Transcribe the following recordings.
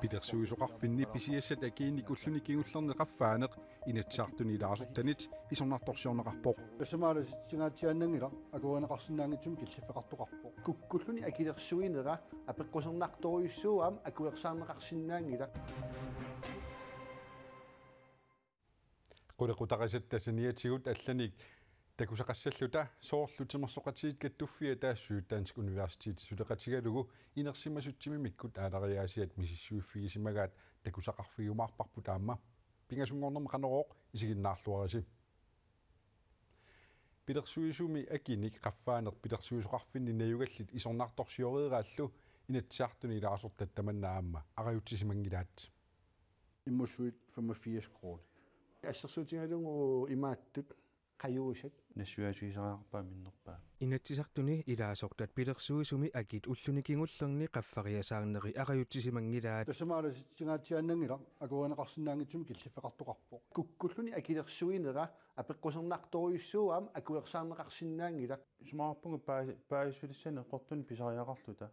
пилерсуисоқарфинни писиассата киинни куллуни кигуллерни қаффаанеқ инатсаартуни илаасуттанит исорнарторсиорнеқарпоқ тассамааласитсигаатсиааннангила акуанеқарсинаангитсум киллиффеқартоқарпоқ куккуллуни акилерсуинера апеққусернарторуйссуам акуерсаарнеқарсинаангила qulaqutaqasattasaniatigut allanik Da kunne sige selv lidt der, så slutte mig så ret tit, at du fik der syd dansk universitet, så det ret du kunne indre sig mig syd til mig, at der jeg siger, at misse syd fik sig mig, at da kunne sige for jo bare på damme. Binge som under mig kan nok sig en nærtlåre sig. Bidder syd syd mig, at gen ikke kaffe, bidder syd syd raffin i nævgætligt, i sådan nærtårs i året ret lå, i net tjertene i deres ordet, der man nærmer, er jo til sig mange i dat. Det må syd 85 kroner. Jeg så så tænker jeg, at i qajuusat nassuasuisaraarpaa minnerpaa inatsisartuni ilaasortat pilersuisumi akit ullunikingullernni qaffariasaarneri arajutisimangilaat tussumaalusitsingaatiaannangila akuaneqarsinnaangitsum killifeqartuqarpo kukkulluni akilersuinera apeqqusernartoriussuam akuersaarneqarsinnaangila sumaarpunga paissulissani qortun pisariaqarluta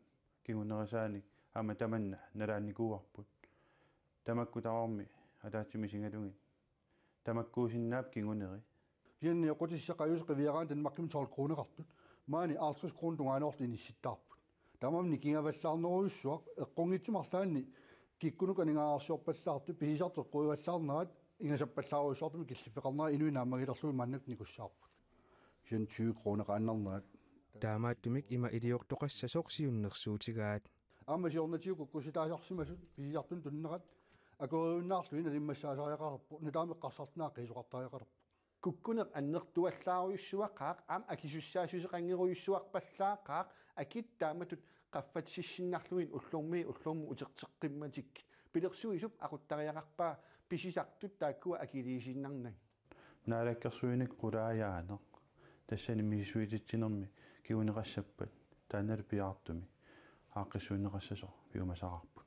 кигунерисааник аама таманна налаанникууарпут тамакку таорми атаатсими сингалугит тамаккуусиннаап кигунери гианни оқутиссақаюс қивиараан данмакким 12 кроонеқартут маани 50 кроон тунгаанеорли нисситтаарпут тамамни кигаваллаарнеруйуссуақ эққунгитсумарлаанни киккунук анингаарсиорпаллаарту писисартеққуиваллаарнерат ингасаппаллааруйссаартуми киллиффеқарнера инуинаамагилерлуи маннак никуссаарпут 20 кроонеқааннарнерат таамааттумик има илиортоқассасоқсиуннэрсуутигаат аама сиорнатиуку куситаасарсимасут писиартун туннерат акуруиннаарлу ина лиммассаасариақарпу натаамеққарсартнаа қисуқартариақарпу куккунеқ аннертуаллааруйуссуаққаақ аама акисуссаасусеқангеруйуссуарпаллааққаақ акит тааматут қаффатсиссиннарлуин уллормии уллорму утеқтеққимматик пилерсуисуп ақуттариақарпаа писисартут тааккуа акилиисиннарнаг naalakkersuinik qulaajaaneq tassanimisuititsinnermi киунеқассаппат таанал пиаартуми ааққиссуунеқассасо пиумасаарпут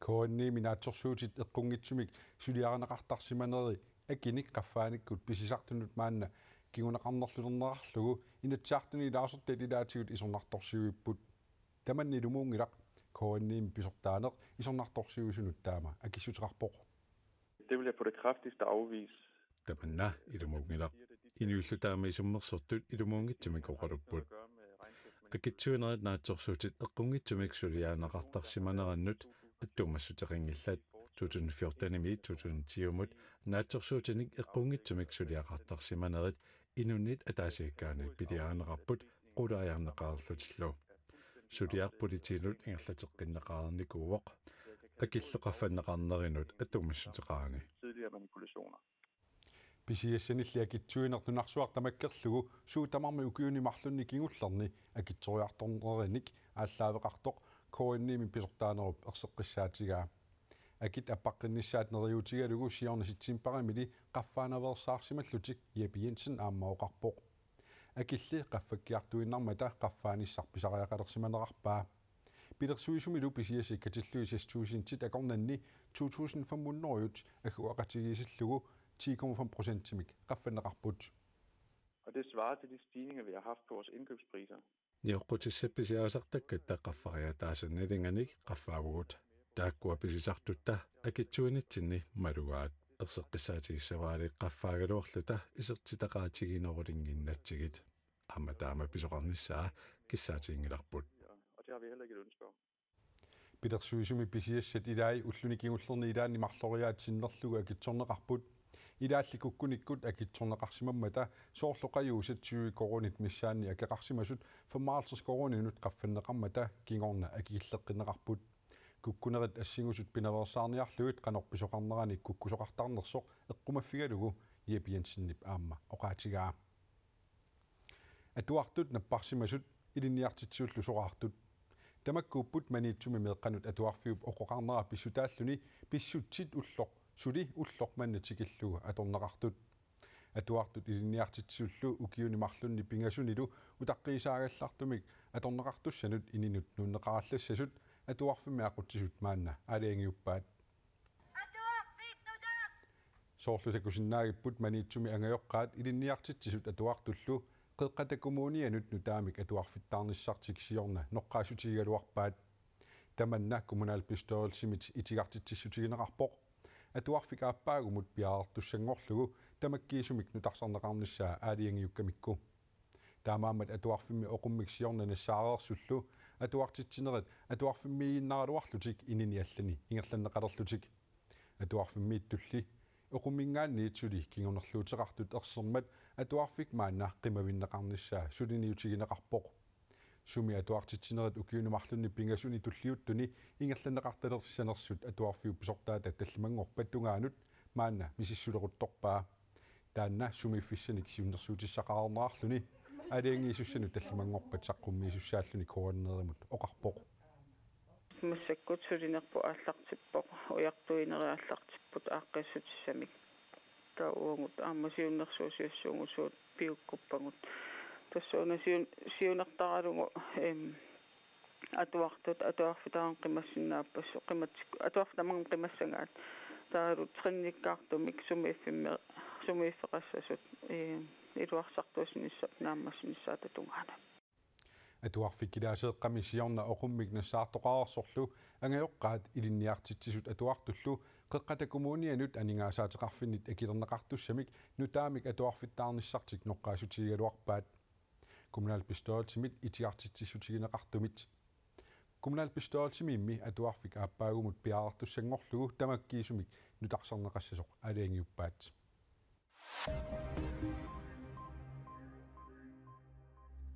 коонни минаатсорсуутит эққунгитсумик сулиарнеқартарсиманери акиник қаффааниккут писисартунут маанна кигунеқарнерлулернерарлугу инатсаартуни лаасертат илаатигут исорнарторсивиппут таманни лумуунгилақ коонниим писортаанеқ исорнарторсивисунут таама акиссутеқарпоқ Det vil jeg på det kraftigste afvise. Da man er i det mulige инуиллутаамисуммерсортут илумуунгитсимик оқалуппут акитсуинерит наатсорсуутит эққунгитсумик сулиаанеқартарсиманераннут аттумассутерингиллаат 2014-ими 2010-умут наатсорсуутиник эққунгитсумик сулиаақартарсиманерит инуннит атаасиаккаанит пилиаанерарпут қулаярнеқарлутиллу сулиарпулитилут ингерлатеққиннеқарникууоқ акиллеқарфаннеқарнеринут аттумассутеқарани tidligere manipulationer писиассанилли акитсуинертунарсуар тамаккерлугу суутамарми укиунимарлунни кингуллерни акитсориарторнериник ааллаавеқартоқ коинними писортаанеруп ерсеққиссаатигаа акит аппаққиннissaатнериутигалугу сиорниситсимпарамили қаффаанаверсаарсималлутик япиенсен ааммаоқарпоқ акилли қаффаккиартуиннармата қаффааниссарписариақалерсиманеқарпаа пилерсуисумилу писиаси катиллуисастуусинтит акорнанни 2500-нориут агуақатигисиллугу 10,5 timik. Raffen rapput. Og det svarer til de stigninger, vi har haft på vores indkøbspriser. Neoqutissappis jaasartakka taqaffariya taasannilinganik qaffaagugut taakkua pisisartutta akitsuinitsinni malugaat erseqqissaatiissavaali qaffaagiluorluta isertitaqaatiginorullinginnatsigit amma taama pisoqarnissaa kissaatiingilarput og det har vi heller ikke et ønske om Peter Suisumi er pisiassat ilai ullunikingullerni ilaani marloriaatsinnerluga akitsorneqarput илаалликуккуниккут акитсорнеқарсимаммата соорлоқаюусатсиуи коронит миссаани акеқарсимасут фамаалсерс коронинут қаффиннеқармата кигорна акииллеққинеқарпут куккунерит ассигусут пинаверсаарниарлуит канорписоқарнераник куккусоқартарнерсоқ эққумаффигалугу иепиансиннип аама оқаатигаа атуартут наппарсимасут илинниартитсууллу сораартут тамаккууппут маниитсуми меққанут атуарфиуп оқоқарнера писсутааллуни писсутсит уллоқ сули уллорманна тикиллуга аторнеқартут атуартут илинниартитсуллу укиунимарлунни пингасунилу утаққисаагаллартумик аторнеқартуссанут ининут нуннеқараллассасут атуарфими ақутсисут маанна алиангиуппаат соорлусаккусиннаагиппут маниитсуми ангайоққаат илинниартитсисут атуартуллу қеққатаккумуунианут нутаамик атуарфиттаарниссартик сиорна ноққаасутигалуарпаат таманна коммунаал пистоолсимит итигартитсиссутигинеқарпоқ атуарфикааппаагумут пиаартуссангорлугу тамаккиисумик нутарсарнеқарнissaа аалиангиуккамикку таамаамат атуарфимми оқуммиксиорнанссаарерсуллу атуартитсинерат атуарфиммииннаалуарлутик ининиаллани ингерланнеқалерлутик атуарфиммииттулли оқуммингаанниитсули кингунерлуутеқартут ерсермат атуарфик маанна қимавиннеқарнissaа сулиниутигинеқарпоқ сумиа туартитсинерат укиунумарлунни пингасуни туллиуттуни ингерланеқартелерсисанерсут атуарфиу писортаатат таллимангор паттунгаанут маанна мисиссулерутторпаа таанна сумиффиссаник сиуннерсуутиссақарнеарлуни алианги исуссану таллимангорпат саққумми исуссааллуни коорнеримут оқарпоқ муссаккут сулинерпу ааллартиппоқ уяртуинериааллартиппут ааққиссутиссамик таа уунгут аамасиуннерсуусиуссуунгусуут пиуккуппагут тассууна сиунертаралугу эм атуартут атуарфутаан қимассиннааппассу қиматсик атуарфтаман қимассангаат таару тринниккаартумик сумииффимме сумииффеқассасут э илуарсартуусинисса нааммассинissаа татунгаана атуарфиккилаасеэ қамисиорна оқуммик нассаартоқарерсорлу ангаёққаат илинниартитсисут атуартуллу қеққатакумуунианут анингаасаатеқарфиннит акилернеқартуссамик нутаамик атуарфиттаарниссартик ноққаасутигалуарпаат kommunalbestyrelsemit itiartitsissutigneqartumit kommunalbestyrelsemimmi atuarfik aappaagumut piaartussanngorlugu tamakkiisumik nutarsarneqassasoq aliangiuppaat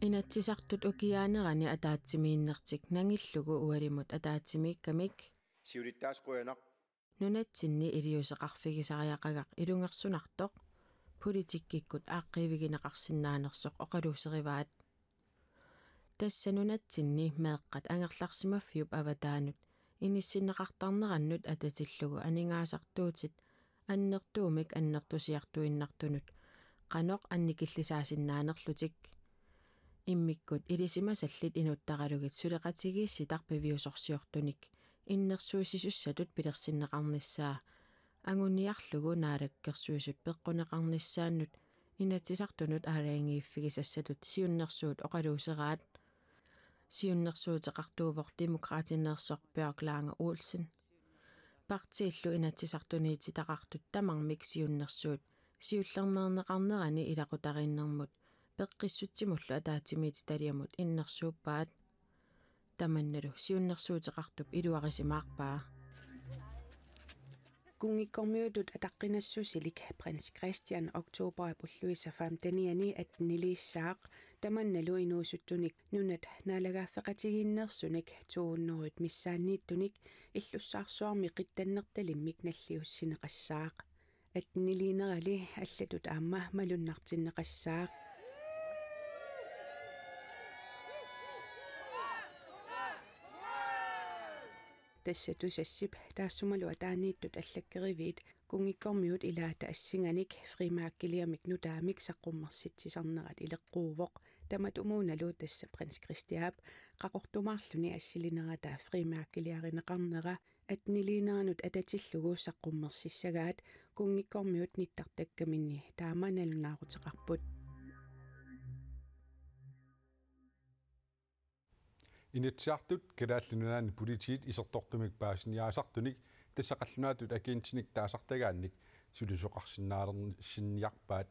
Inatsisartut ukiaanerani ataatsimiinnertik nangillugu ualimut ataatsimiikkamik siulittaasquyanaq nunatsinni iliuseqarfigisariaqagaq ilungersunartoq politikkikut aaqqiiviginaqarsinnaanersoq oqaluuserivaat тассанунатсинни меэккат ангерларсимаффиуп аватаанут иниссиннеқартарнерannут ататиллугу анингаасартуутит аннертуумик аннертусиартуиннартунут канақ анникиллисаасиннаанерлутик иммиккут илисимасаллит инуттаралугит сулеқатигиисси тарпивиусорсиортуник иннерсуусисуссатут пилерсиннеқарниссаа ангуниарлугу наалаккерсуисиппеққунеқарниссааннут инатсисартунут аалаангииффигисассалут сиуннэрсуут оқалуусераат сиуннэрсуутеқартуувор демократиннерсорпиак лаанга уулсен партииллу инатсисартуниититақартут тамармик сиуннэрсуут сиуллермернеқарнерани илақутариннэрмут пеққиссутсимуллу атаатимиити талиамут иннэрсууппаат таманналу сиуннэрсуутеқартуп илуарисимаарпаа кунгиккормиутут атаққинассусилик принц Кристиан октобер пуллуиса фамтаниани атнилиссаақ таманналуинуусуттуник нунат наалагааффеқатигииннерсуник тууннорит миссааннииттуник иллуссаарсуарми қиттаннерталиммик наллиуссинеқассаақ атнилиинерали аллатут аама малуннартиннеқассаақ тасса тусассип таассумалу атаанииттут аллаккеривиит кунгиккорmiut илаата ассинганик фримааккилиамик нутаамик саққуммерситсисарнерат илеққуувоқ тамат умууналуу тасса принц кристиап қақортумаарлуни ассилинератаа фримааккилиаринеқарнера атнилиинеранут ататиллугу саққуммерсиссагаат кунгиккорmiut ниттартаккаминни таамааналунаарутеқарпут инитсиартут калааллунаани политиит исерторtumik паасиниаасартуник тассақаллунаатут акиинтиник таасартагаанник сулисоқарсинаалерсинниарпаат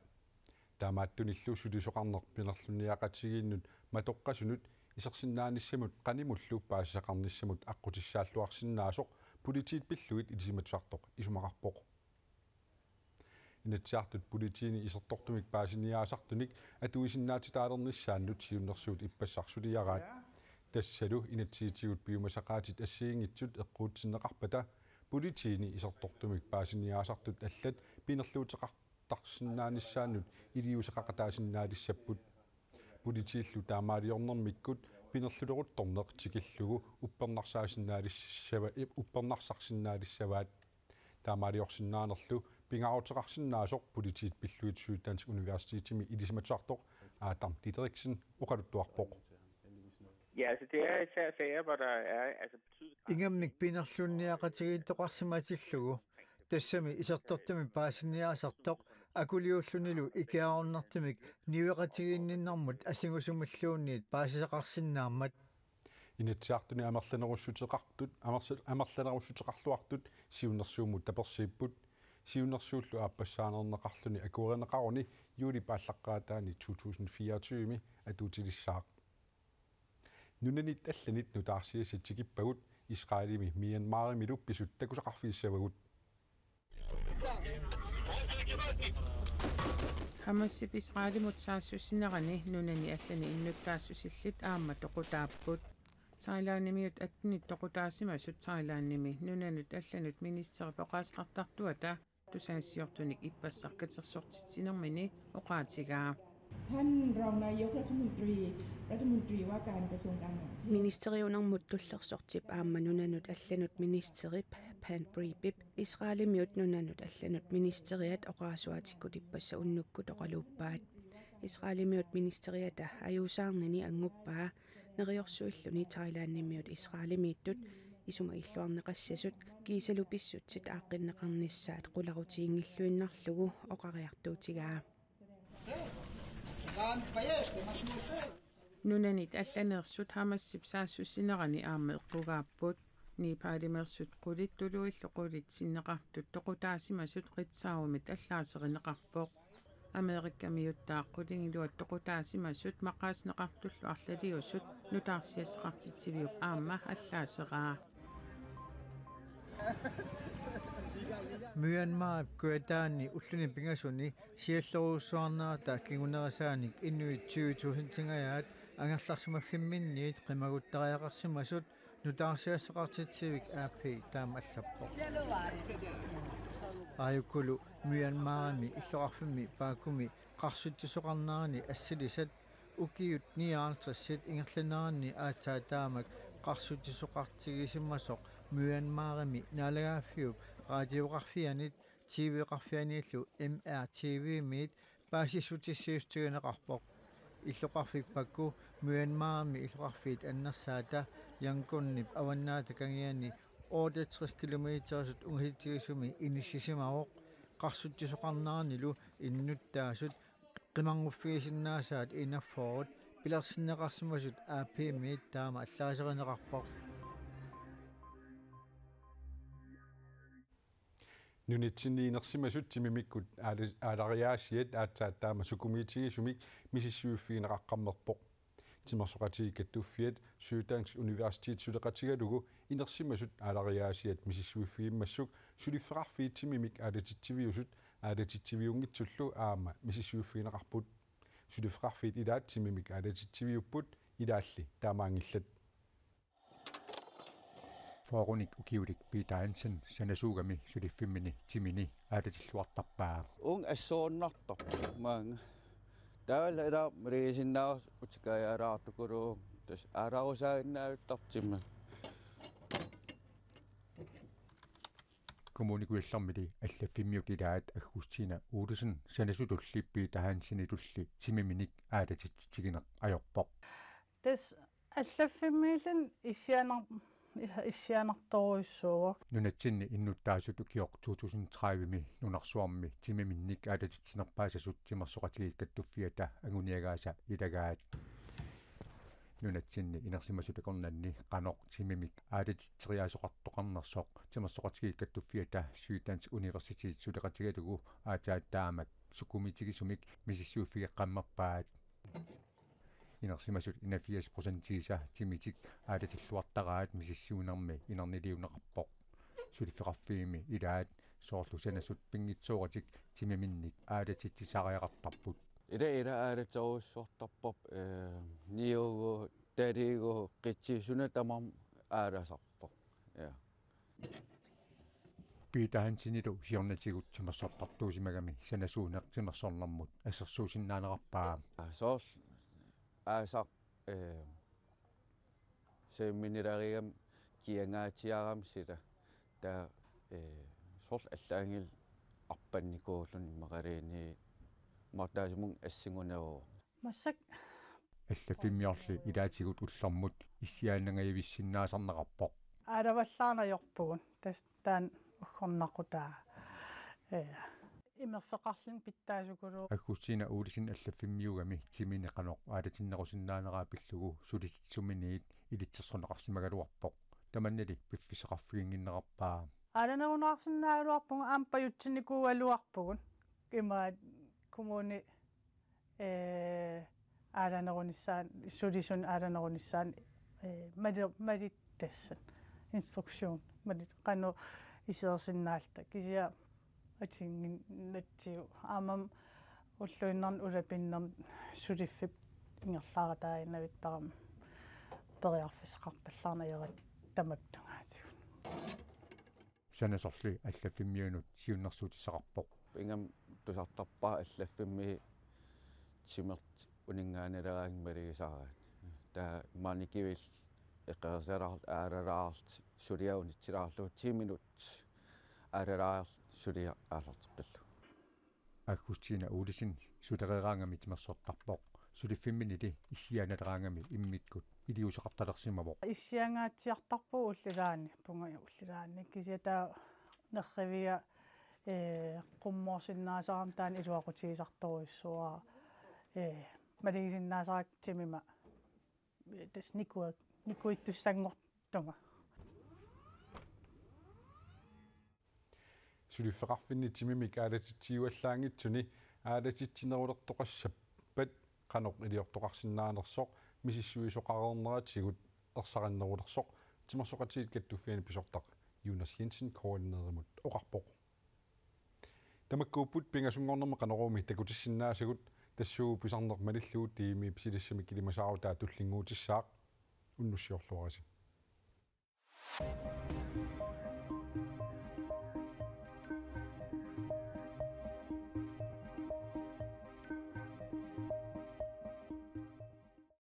таамааттуниллу сулисоқарнерпинерлуниақатигииннут матоққасунут исерсинааниссамут канимуллу паасисақарниссамут аққутиссааллуарсинаасоқ политиит пиллуит итисиматсуартоқ исумақарпоқ инатсиартут политиини исертортумик паасиниаасартуник атуисиннаати таалерниссааннут сиуннэрсуут иппассарсулияраат тассалу инатсиитигут пиумасақаатит ассиингитсут эққуутсиннеқарпата политиини исертортумик паасиниаасартут аллат пинерлуутеқартарсиннааниссааннут илиусеқақатаасиннаалиссаппут политииллу таамаалиорнэрмиккут пинерлулерутторнеқ тикиллугу уппернарсаасиннаалиссава э, уппернарсарсиннаалиссаваат таамаалиорсиннаанерлу пингарутерарсинаасоқ политиит пиллуит сууттаансик университетими илисиматсуартоқ аатарм дитериксин оқалуттуарпоқ Ja, altså det er især sager, hvor der er altså betydeligt... Ingen mig binder slutten af rettigheden, der rører sig mig til slukke. тассами исертортами паасиниаасартоқ акулиуллунилу икеаарнартимик нивеқатигиинниннармут асигусумаллуунниит паасисеқарсиннаамат инатсиартуни амерланеруссутеқартут амерсут амерланеруссутеқарлуартут сиуннэрсууммут таперсииппут сиуннэрсууллу ааппассаанернеқарлуни акуеринеқаруни юли пааллаққаатаани 2024ми атуутилиссаақ нунани талланит нутаарсиаси тикиппагут Israelimi Myanmarimi лупписут такусақарфиссавагут Хамасип Israelimut саассусинерани нунани аллани иннуттаассусиллит аама тоқутааппут Таилааннимиут аттинит тоқутаасима суттаилаанними нунанут алланут министери поқаасқартартуата тусаассиортуник иппассаркатерсортитсинермини оқаатигаа ท่านรองนายกรัฐมนตรีรัฐมนตรีว่าการกระทรวงการต่างประเทศ Ministeriunarmut tullersortip aammanunanut ah, allanut ministerip pan bribip Israelimiut nunanut allanut ministeriat oqaasuatikkutippassa unnukkut oqaluuppaat Israelimiut ministeriata ajuusaarnani ah, anguppaa neriorsuilluni Thailandimiut Israelimiittut isuma illuarneqassasut kiisalupissutsit aaqqinneqarnissaat qularutiingilluinnarlugu oqariartuutigaa нунанит алланеерсут хамассип саассусинерани аама эққугааппут нипаалимерсут қулиттулуиллу қулит синнеқартут тоқутаасима сут қитсаавумит аллаасеринеқарпоқ америккамиуттааққулигилуат тоқутаасима сут мақааснеқартуллу арлалиусут нутаарсиасеқартитсивиуп аама аллаасераа Myanmar kvætaani ulluni pingasuni sialloruussuarnaata kingunerasaanik inuit 20000tingayaat angerlarsimaggamminniit qimaguttariaqarsimasut nutaarsiassaqartitsivik aap taam allappo ayukulu Myanmarami illoqarfimmi paakumi qarsuttusoqarnaani assilisat ukiut niaartassit ingerlanaarni aatsaa taamak qarsuttusoqartigisimmasoq Myanmarami naalaгаaffiup радиоqarfianit tvqarfianillu MRTV-mit paasisutissuustuuneqarpoq иллоқарфиппакку мюанмаарми иллоқарфиит аннерсаата янгкуннип аваннаата кангиани 38 километрсут унгитсигисуми иниссисимавоқ қарсуттисоқарнаарнилу иннуттаасут қимангуффигисиннаасаат инаффоорут пиларсиннеқарсимасут апмит таама аллаасеринеқарпоқ нунитсиниинерсимасут тимимиккут алариаасиат аатсааттаама сукумиитиги сумик мисиссуиффигинеқаққаммерпоқ тимерсоқатигиккаттуффиат сьютангс университет сулеқатигалугу инерсимасут алариаасиат мисиссуиффигиммассук сулиффеқарфиит тимимик аалатитсивиусут аалатитсивиунгитсуллу аама мисиссуиффигинеқарпут сулиффеқарфиит илаат тимимик аалатитсивиуппут илаалли таамаангиллат фооруник укиулик питаансан санасуугами сулиффиммини тимини аалатиллуартарпаа уун ассоорнартор маанга таалера мрисиннаа утикаяараартукуруу тас араусаагнаавиттартима kommunikuillermili allaffimmiutilaat aggussina uulisen sanasutullippii tahansinitulli timiminik aalatitsigineq ajorpoq tas allaffimmiilun issianer иссианарторуйссууа нунатсинни иннуттаасутукиоқ 2030ми нунарсуарми тимиминник алатитсинерпааса суттимерсоқатигиккат туффиата агуниагааса илагаат нунатсинни инерсимасутакорнанни канақ тимимик аалатитсериаасоқартоқарнерсоқ тимерсоқатигиккат туффиата сюитанс университит сулеқатигатугу аатааттаамак сукумитигисумик миссиссууффигеққаммерпаат инерсимасут инафиас процентииса тимитик аалатиллуартараат мисиссуунэрми инернилиунеқарпоқ сулиффеқарфиими илаат соорлусанасут пингитсууратик тимиминник аалатитсисариақартарпут ира ира аалатсоруссуартарпап э ниого тариго қитсиисуна тамам ааласарпоқ я питаансинилу сиорнатигут тимерсартартуусимагами санасуунеқ тимерсорнэрмут ассерсуусиннаанеқарпаа соорл aasaq seeminilariigam kiangaatiaram sila taa sorl allaangil арпанникуулун иммакалиини мартаасумун ассигунеруу массак аллафиммиорли илаатигут уллармут иссиаанангайвиссиннаасарнеқарпоқ аалаваллаарнайорпугун тас таан уггорнақутаа ээ имерсеқарлун питтаасукулу аггусина уулисин аллаффиммиугами тиминеқанеқ аалатиннерусиннаанераа пиллугу сулитсуминиит илитсерсонеқарсимагалуарпоқ таманнали пиффисеқарфигингиннерарпаа аланерунаарсиннаалуарпуг аампаютсиникуу алуарпугун кимаат коммуни э аланеруниссаан сулисун аланеруниссаан э мали малиттассан инструксион мали қано исерсиннаалта кисиа атингин натсиу аамам уллуиннарн улапиннерн сулиффип ингерлааратааинавиттарам периарфисеқарпаллаарна ярат тамактунгаатигун санасорли аллаффиммиунут сиуннэрсуутисақарпоқ ингам тусартарпаа аллаффимми симерт унингаанилераагмалигисараат таа маникивил эқэрсераарт аарараарт сулиаунитсилаарлуу 10 минут аарараарт сүлиа аалортеққиллу аггутсина уулисин сулерераангами тимерсоортарпоқ сулиффимминили иссианалераангами иммиккут илиусеқарталерсимавоқ иссиангаатсиартарпу уллилаани пунга уллилаани кисиата нерривиа э қуммоорсиннаасаарам таан илуақутигисарторуйссуа э малигисиннаасарактимима э, тас никуа никуиттуссангортума сулиффеқарфинни тимимик аалатитсиуаллаангитсуни аалатитсинерулертоқассаппат каноқ илиортоқарсинаанерсоқ мисиссуисоқарернератигут ерсаринерулерсоқ тимерсоқатиит каттуффиани писортақ Юнас Jensen координеримут оқарпоқ тамаккууппут пингасунгорнерме канеруми такутиссиннаасагут тассуу писарнер малиллуу тиими писилассами килимасаарутаа туллингуутиссаақ уннуссиорлуараси Thank you.